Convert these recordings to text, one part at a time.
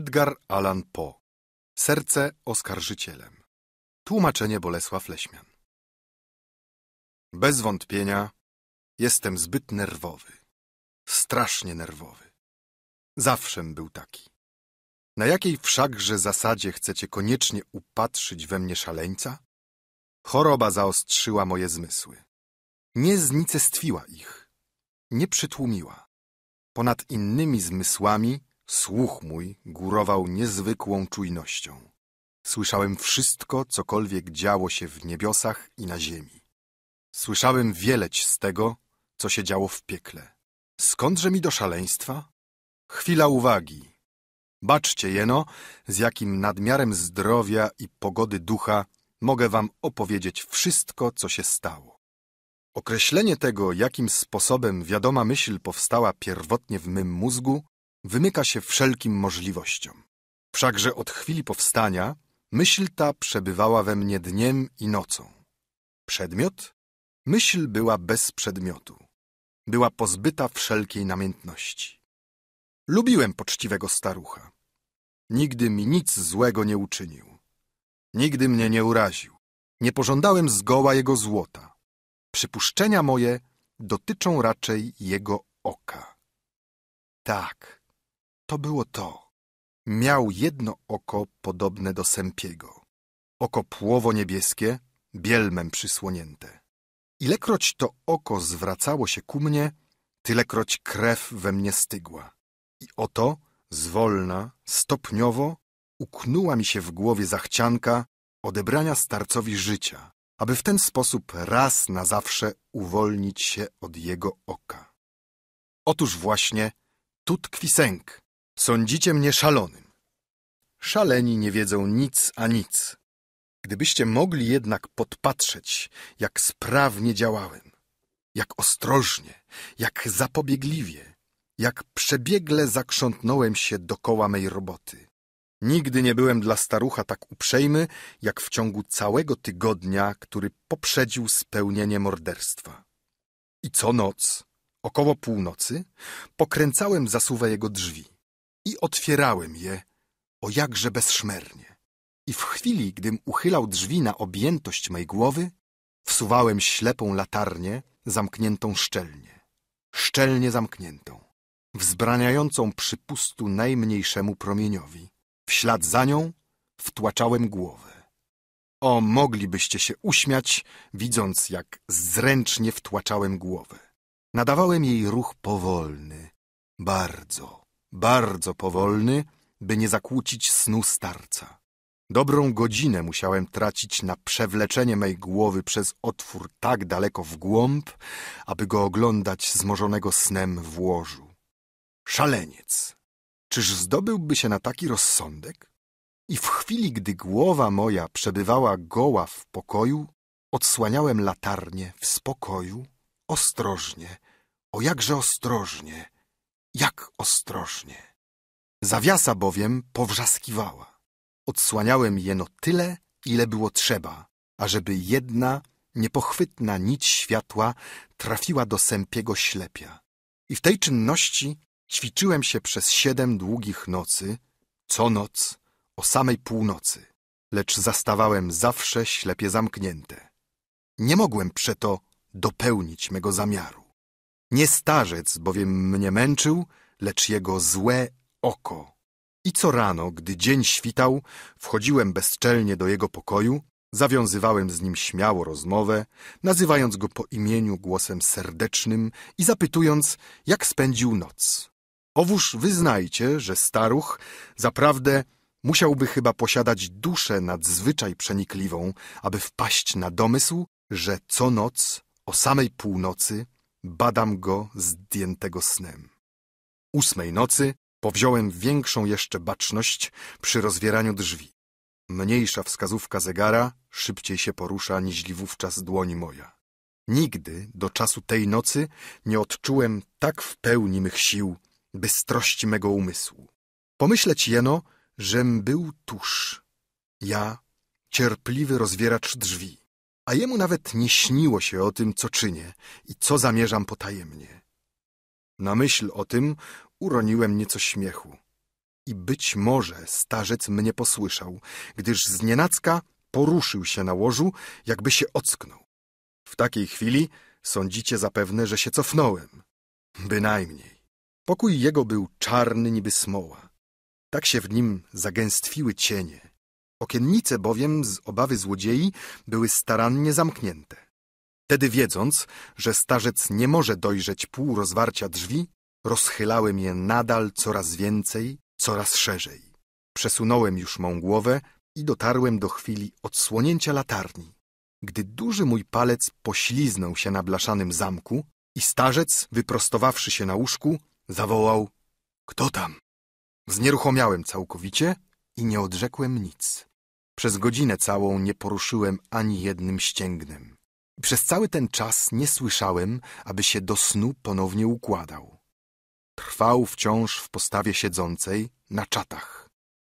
Edgar Allan Poe. Serce oskarżycielem. Tłumaczenie Bolesław Leśmian. Bez wątpienia jestem zbyt nerwowy. Strasznie nerwowy. Zawszem był taki. Na jakiej wszakże zasadzie chcecie koniecznie upatrzyć we mnie szaleńca? Choroba zaostrzyła moje zmysły. Nie znicestwiła ich. Nie przytłumiła. Ponad innymi zmysłami Słuch mój górował niezwykłą czujnością. Słyszałem wszystko, cokolwiek działo się w niebiosach i na ziemi. Słyszałem wieleć z tego, co się działo w piekle. Skądże mi do szaleństwa? Chwila uwagi. Baczcie jeno, z jakim nadmiarem zdrowia i pogody ducha mogę wam opowiedzieć wszystko, co się stało. Określenie tego, jakim sposobem wiadoma myśl powstała pierwotnie w mym mózgu, wymyka się wszelkim możliwościom. Wszakże od chwili powstania myśl ta przebywała we mnie dniem i nocą. Przedmiot? Myśl była bez przedmiotu. Była pozbyta wszelkiej namiętności. Lubiłem poczciwego starucha. Nigdy mi nic złego nie uczynił. Nigdy mnie nie uraził. Nie pożądałem zgoła jego złota. Przypuszczenia moje dotyczą raczej jego oka. Tak, to było to. Miał jedno oko podobne do sępiego. Oko płowo-niebieskie, bielmem przysłonięte. Ilekroć to oko zwracało się ku mnie, tylekroć krew we mnie stygła. I oto, zwolna, stopniowo, uknuła mi się w głowie zachcianka odebrania starcowi życia, aby w ten sposób raz na zawsze uwolnić się od jego oka. Otóż właśnie tkwi sęk. Sądzicie mnie szalonym. Szaleni nie wiedzą nic a nic. Gdybyście mogli jednak podpatrzeć, jak sprawnie działałem, jak ostrożnie, jak zapobiegliwie, jak przebiegle zakrzątnąłem się dokoła mej roboty. Nigdy nie byłem dla starucha tak uprzejmy, jak w ciągu całego tygodnia, który poprzedził spełnienie morderstwa. I co noc, około północy, pokręcałem zasuwę jego drzwi i otwierałem je, o jakże bezszmernie. I w chwili, gdym uchylał drzwi na objętość mej głowy, wsuwałem ślepą latarnię, zamkniętą szczelnie. Szczelnie zamkniętą, wzbraniającą przypustu najmniejszemu promieniowi. W ślad za nią wtłaczałem głowę. O, moglibyście się uśmiać, widząc, jak zręcznie wtłaczałem głowę. Nadawałem jej ruch powolny, bardzo bardzo powolny, by nie zakłócić snu starca. Dobrą godzinę musiałem tracić na przewleczenie mej głowy przez otwór tak daleko w głąb, aby go oglądać zmożonego snem w łożu. Szaleniec! Czyż zdobyłby się na taki rozsądek? I w chwili, gdy głowa moja przebywała goła w pokoju, odsłaniałem latarnię w spokoju, ostrożnie, o jakże ostrożnie, jak ostrożnie. Zawiasa bowiem powrzaskiwała. Odsłaniałem jeno tyle, ile było trzeba, ażeby jedna niepochwytna nić światła trafiła do sępiego ślepia. I w tej czynności ćwiczyłem się przez siedem długich nocy, co noc, o samej północy, lecz zastawałem zawsze ślepie zamknięte. Nie mogłem przeto dopełnić mego zamiaru. Nie starzec bowiem mnie męczył, lecz jego złe oko. I co rano, gdy dzień świtał, wchodziłem bezczelnie do jego pokoju, zawiązywałem z nim śmiało rozmowę, nazywając go po imieniu głosem serdecznym i zapytując, jak spędził noc. Owóż wyznajcie, że staruch zaprawdę musiałby chyba posiadać duszę nadzwyczaj przenikliwą, aby wpaść na domysł, że co noc o samej północy badam go zdjętego snem. Ósmej nocy powziąłem większą jeszcze baczność przy rozwieraniu drzwi. Mniejsza wskazówka zegara szybciej się porusza, niźli wówczas dłoni moja. Nigdy do czasu tej nocy nie odczułem tak w pełni mych sił, bystrości mego umysłu. Pomyśleć jeno, żem był tuż. Ja, cierpliwy rozwieracz drzwi a jemu nawet nie śniło się o tym, co czynię i co zamierzam potajemnie. Na myśl o tym uroniłem nieco śmiechu. I być może starzec mnie posłyszał, gdyż znienacka poruszył się na łożu, jakby się ocknął. W takiej chwili sądzicie zapewne, że się cofnąłem. Bynajmniej. Pokój jego był czarny niby smoła. Tak się w nim zagęstwiły cienie. Okiennice bowiem z obawy złodziei były starannie zamknięte. Tedy wiedząc, że starzec nie może dojrzeć pół rozwarcia drzwi, rozchylałem je nadal coraz więcej, coraz szerzej. Przesunąłem już mą głowę i dotarłem do chwili odsłonięcia latarni, gdy duży mój palec pośliznął się na blaszanym zamku i starzec, wyprostowawszy się na łóżku, zawołał – kto tam? Znieruchomiałem całkowicie i nie odrzekłem nic. Przez godzinę całą nie poruszyłem ani jednym ścięgnem. Przez cały ten czas nie słyszałem, aby się do snu ponownie układał. Trwał wciąż w postawie siedzącej na czatach.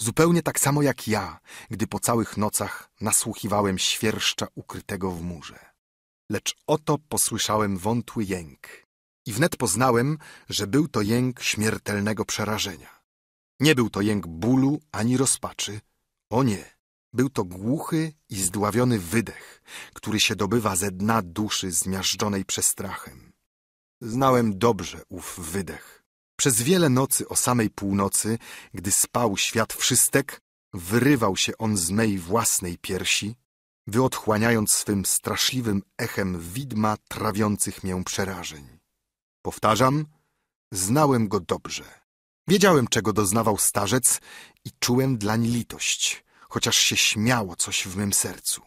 Zupełnie tak samo jak ja, gdy po całych nocach nasłuchiwałem świerszcza ukrytego w murze. Lecz oto posłyszałem wątły jęk i wnet poznałem, że był to jęk śmiertelnego przerażenia. Nie był to jęk bólu ani rozpaczy. O nie! Był to głuchy i zdławiony wydech, który się dobywa ze dna duszy zmiażdżonej przestrachem. Znałem dobrze ów wydech. Przez wiele nocy o samej północy, gdy spał świat wszystek, wyrywał się on z mej własnej piersi, wyodchłaniając swym straszliwym echem widma trawiących mię przerażeń. Powtarzam, znałem go dobrze. Wiedziałem, czego doznawał starzec i czułem dlań litość chociaż się śmiało coś w mym sercu.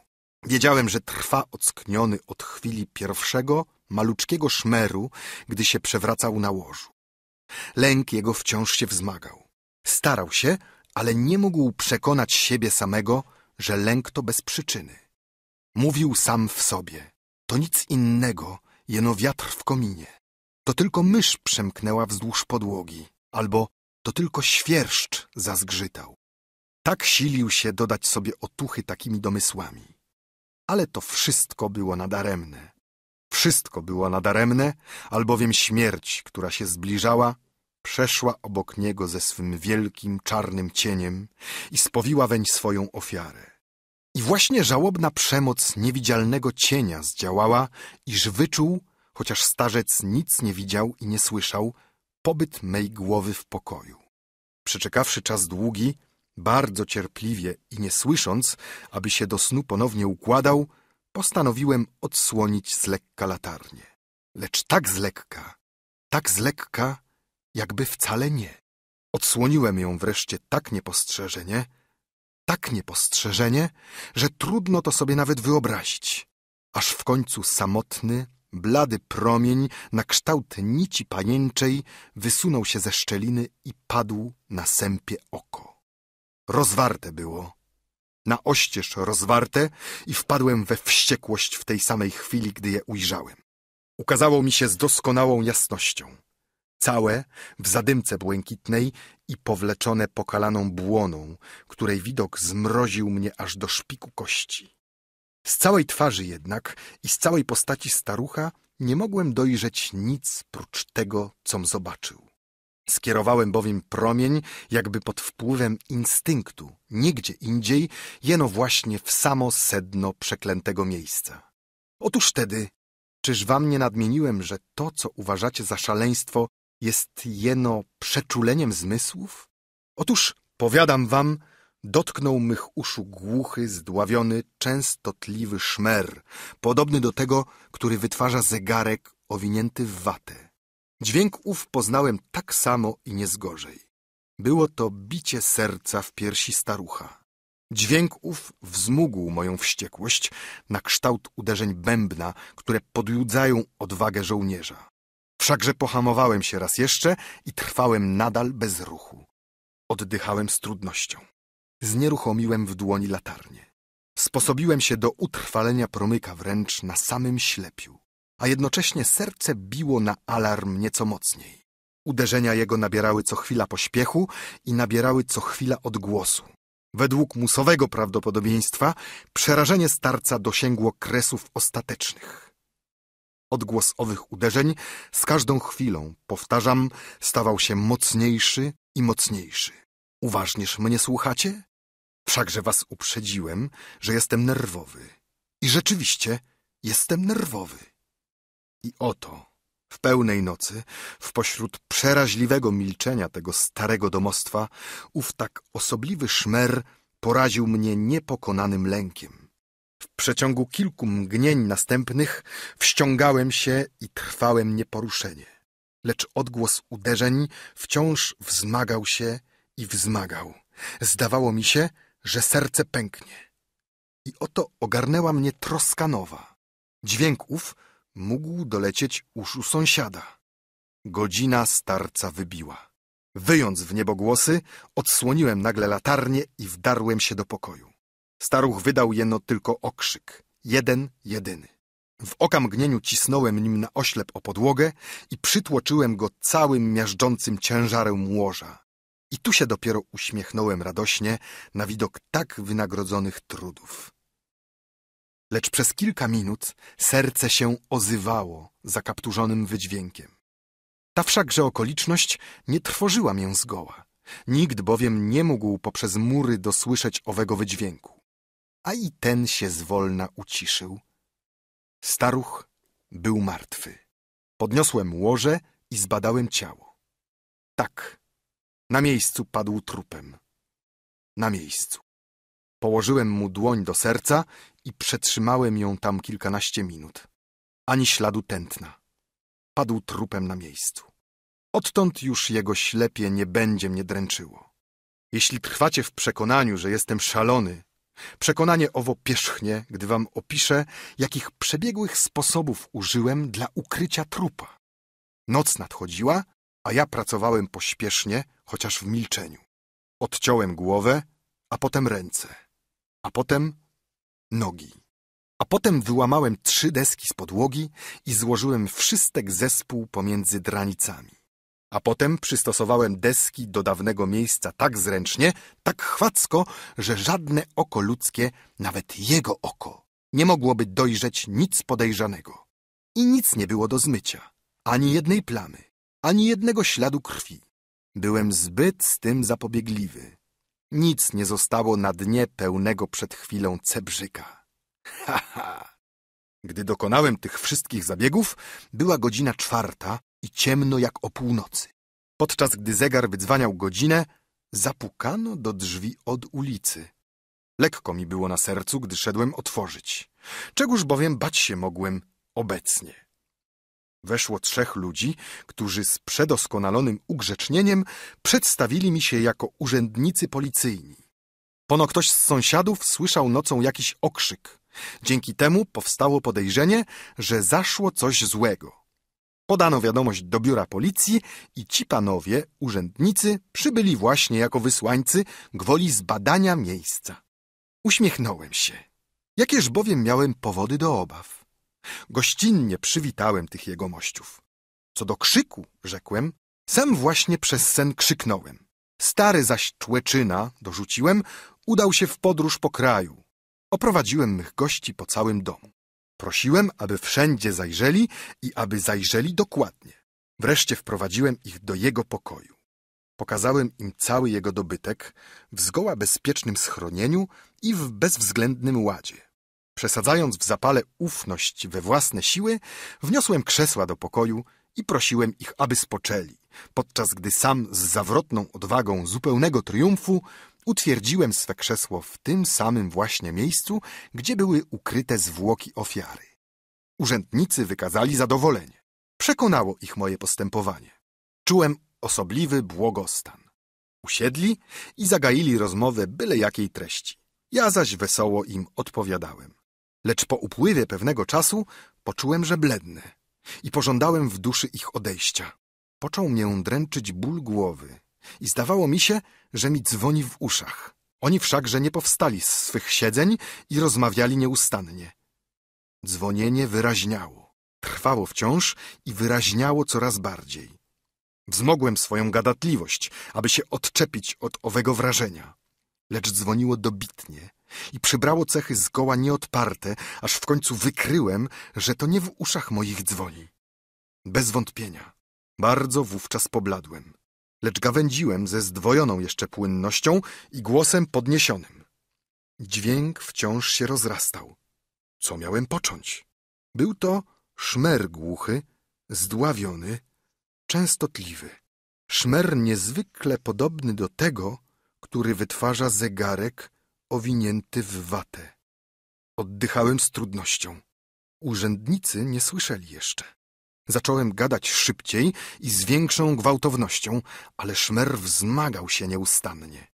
Wiedziałem, że trwa ockniony od chwili pierwszego, maluczkiego szmeru, gdy się przewracał na łożu. Lęk jego wciąż się wzmagał. Starał się, ale nie mógł przekonać siebie samego, że lęk to bez przyczyny. Mówił sam w sobie. To nic innego, jeno wiatr w kominie. To tylko mysz przemknęła wzdłuż podłogi, albo to tylko świerszcz zazgrzytał. Tak silił się dodać sobie otuchy takimi domysłami. Ale to wszystko było nadaremne. Wszystko było nadaremne, albowiem śmierć, która się zbliżała, przeszła obok niego ze swym wielkim, czarnym cieniem i spowiła weń swoją ofiarę. I właśnie żałobna przemoc niewidzialnego cienia zdziałała, iż wyczuł, chociaż starzec nic nie widział i nie słyszał, pobyt mej głowy w pokoju. Przeczekawszy czas długi, bardzo cierpliwie i nie słysząc, aby się do snu ponownie układał, postanowiłem odsłonić z lekka latarnię. Lecz tak z lekka, tak z lekka, jakby wcale nie. Odsłoniłem ją wreszcie tak niepostrzeżenie, tak niepostrzeżenie, że trudno to sobie nawet wyobrazić. Aż w końcu samotny, blady promień na kształt nici panięczej wysunął się ze szczeliny i padł na sępie oko rozwarte było. Na oścież rozwarte i wpadłem we wściekłość w tej samej chwili, gdy je ujrzałem. Ukazało mi się z doskonałą jasnością. Całe, w zadymce błękitnej i powleczone pokalaną błoną, której widok zmroził mnie aż do szpiku kości. Z całej twarzy jednak i z całej postaci starucha nie mogłem dojrzeć nic prócz tego, com zobaczył. Skierowałem bowiem promień, jakby pod wpływem instynktu, nigdzie indziej, jeno właśnie w samo sedno przeklętego miejsca. Otóż tedy, czyż wam nie nadmieniłem, że to, co uważacie za szaleństwo, jest jeno przeczuleniem zmysłów? Otóż, powiadam wam, dotknął mych uszu głuchy, zdławiony, częstotliwy szmer, podobny do tego, który wytwarza zegarek owinięty w watę. Dźwięk ów poznałem tak samo i niezgorzej. Było to bicie serca w piersi starucha. Dźwięk ów wzmógł moją wściekłość na kształt uderzeń bębna, które podjudzają odwagę żołnierza. Wszakże pohamowałem się raz jeszcze i trwałem nadal bez ruchu. Oddychałem z trudnością. Znieruchomiłem w dłoni latarnię. Sposobiłem się do utrwalenia promyka wręcz na samym ślepiu a jednocześnie serce biło na alarm nieco mocniej. Uderzenia jego nabierały co chwila pośpiechu i nabierały co chwila odgłosu. Według musowego prawdopodobieństwa przerażenie starca dosięgło kresów ostatecznych. Odgłos owych uderzeń z każdą chwilą, powtarzam, stawał się mocniejszy i mocniejszy. Uważnież mnie słuchacie? Wszakże was uprzedziłem, że jestem nerwowy. I rzeczywiście jestem nerwowy. I oto, w pełnej nocy, w pośród przeraźliwego milczenia tego starego domostwa, ów tak osobliwy szmer poraził mnie niepokonanym lękiem. W przeciągu kilku mgnień następnych wściągałem się i trwałem nieporuszenie, lecz odgłos uderzeń wciąż wzmagał się i wzmagał. Zdawało mi się, że serce pęknie. I oto ogarnęła mnie troska nowa. Dźwięk ów mógł dolecieć uszu sąsiada. Godzina starca wybiła. Wyjąc w niebo głosy, odsłoniłem nagle latarnię i wdarłem się do pokoju. Staruch wydał jeno tylko okrzyk. Jeden, jedyny. W okamgnieniu cisnąłem nim na oślep o podłogę i przytłoczyłem go całym miażdżącym ciężarem łoża. I tu się dopiero uśmiechnąłem radośnie na widok tak wynagrodzonych trudów lecz przez kilka minut serce się ozywało zakapturzonym wydźwiękiem. Ta wszakże okoliczność nie trwożyła mię zgoła. Nikt bowiem nie mógł poprzez mury dosłyszeć owego wydźwięku. A i ten się zwolna uciszył. Staruch był martwy. Podniosłem łoże i zbadałem ciało. Tak, na miejscu padł trupem. Na miejscu. Położyłem mu dłoń do serca i przetrzymałem ją tam kilkanaście minut. Ani śladu tętna. Padł trupem na miejscu. Odtąd już jego ślepie nie będzie mnie dręczyło. Jeśli trwacie w przekonaniu, że jestem szalony, przekonanie owo pierzchnie, gdy wam opiszę, jakich przebiegłych sposobów użyłem dla ukrycia trupa. Noc nadchodziła, a ja pracowałem pośpiesznie, chociaż w milczeniu. Odciąłem głowę, a potem ręce a potem nogi. A potem wyłamałem trzy deski z podłogi i złożyłem wszystek zespół pomiędzy dranicami. A potem przystosowałem deski do dawnego miejsca tak zręcznie, tak chwacko, że żadne oko ludzkie, nawet jego oko, nie mogłoby dojrzeć nic podejrzanego. I nic nie było do zmycia, ani jednej plamy, ani jednego śladu krwi. Byłem zbyt z tym zapobiegliwy. Nic nie zostało na dnie pełnego przed chwilą cebrzyka. Ha, ha! Gdy dokonałem tych wszystkich zabiegów, była godzina czwarta i ciemno jak o północy. Podczas gdy zegar wydzwaniał godzinę, zapukano do drzwi od ulicy. Lekko mi było na sercu, gdy szedłem otworzyć. Czegoż bowiem bać się mogłem obecnie weszło trzech ludzi, którzy z przedoskonalonym ugrzecznieniem przedstawili mi się jako urzędnicy policyjni. Pono ktoś z sąsiadów słyszał nocą jakiś okrzyk. Dzięki temu powstało podejrzenie, że zaszło coś złego. Podano wiadomość do biura policji i ci panowie, urzędnicy, przybyli właśnie jako wysłańcy gwoli zbadania miejsca. Uśmiechnąłem się. Jakież bowiem miałem powody do obaw. Gościnnie przywitałem tych jegomościów. Co do krzyku, rzekłem, sam właśnie przez sen krzyknąłem. Stary zaś człeczyna, dorzuciłem, udał się w podróż po kraju. Oprowadziłem mych gości po całym domu. Prosiłem, aby wszędzie zajrzeli i aby zajrzeli dokładnie. Wreszcie wprowadziłem ich do jego pokoju. Pokazałem im cały jego dobytek w zgoła bezpiecznym schronieniu i w bezwzględnym ładzie. Przesadzając w zapale ufność we własne siły, wniosłem krzesła do pokoju i prosiłem ich, aby spoczęli, podczas gdy sam z zawrotną odwagą zupełnego triumfu utwierdziłem swe krzesło w tym samym właśnie miejscu, gdzie były ukryte zwłoki ofiary. Urzędnicy wykazali zadowolenie. Przekonało ich moje postępowanie. Czułem osobliwy błogostan. Usiedli i zagaili rozmowę byle jakiej treści. Ja zaś wesoło im odpowiadałem lecz po upływie pewnego czasu poczułem, że blednę i pożądałem w duszy ich odejścia. Począł mię dręczyć ból głowy i zdawało mi się, że mi dzwoni w uszach. Oni wszakże nie powstali z swych siedzeń i rozmawiali nieustannie. Dzwonienie wyraźniało, trwało wciąż i wyraźniało coraz bardziej. Wzmogłem swoją gadatliwość, aby się odczepić od owego wrażenia, lecz dzwoniło dobitnie i przybrało cechy zgoła nieodparte, aż w końcu wykryłem, że to nie w uszach moich dzwoni. Bez wątpienia. Bardzo wówczas pobladłem, lecz gawędziłem ze zdwojoną jeszcze płynnością i głosem podniesionym. Dźwięk wciąż się rozrastał. Co miałem począć? Był to szmer głuchy, zdławiony, częstotliwy. Szmer niezwykle podobny do tego, który wytwarza zegarek owinięty w watę. Oddychałem z trudnością. Urzędnicy nie słyszeli jeszcze. Zacząłem gadać szybciej i z większą gwałtownością, ale szmer wzmagał się nieustannie.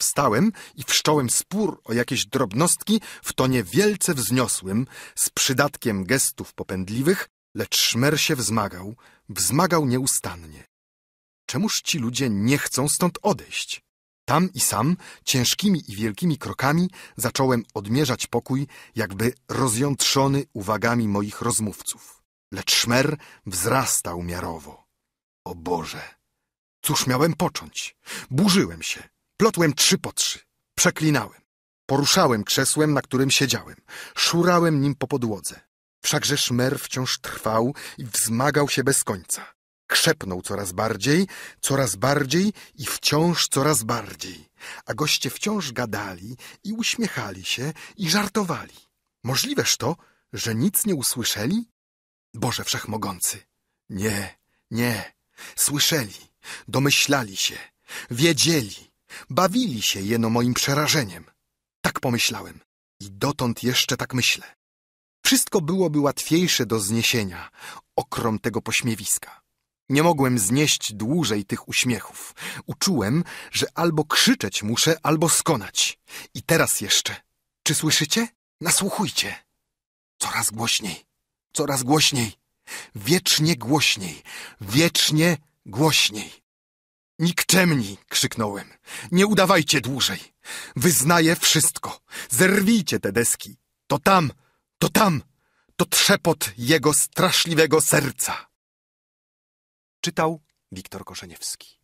Wstałem i wszcząłem spór o jakieś drobnostki w tonie wielce wzniosłym, z przydatkiem gestów popędliwych, lecz szmer się wzmagał, wzmagał nieustannie. Czemuż ci ludzie nie chcą stąd odejść? Tam i sam, ciężkimi i wielkimi krokami, zacząłem odmierzać pokój, jakby rozjątrzony uwagami moich rozmówców. Lecz szmer wzrastał miarowo. O Boże! Cóż miałem począć? Burzyłem się. Plotłem trzy po trzy. Przeklinałem. Poruszałem krzesłem, na którym siedziałem. Szurałem nim po podłodze. Wszakże szmer wciąż trwał i wzmagał się bez końca. Krzepnął coraz bardziej, coraz bardziej i wciąż coraz bardziej. A goście wciąż gadali i uśmiechali się i żartowali. Możliweż to, że nic nie usłyszeli? Boże Wszechmogący! Nie, nie. Słyszeli, domyślali się, wiedzieli, bawili się jeno moim przerażeniem. Tak pomyślałem i dotąd jeszcze tak myślę. Wszystko byłoby łatwiejsze do zniesienia, okrom tego pośmiewiska. Nie mogłem znieść dłużej tych uśmiechów. Uczułem, że albo krzyczeć muszę, albo skonać. I teraz jeszcze. Czy słyszycie? Nasłuchujcie. Coraz głośniej, coraz głośniej, wiecznie głośniej, wiecznie głośniej. Nikczemni, krzyknąłem. Nie udawajcie dłużej. Wyznaję wszystko. Zerwijcie te deski. To tam, to tam, to trzepot jego straszliwego serca. Czytał Wiktor Koszeniewski.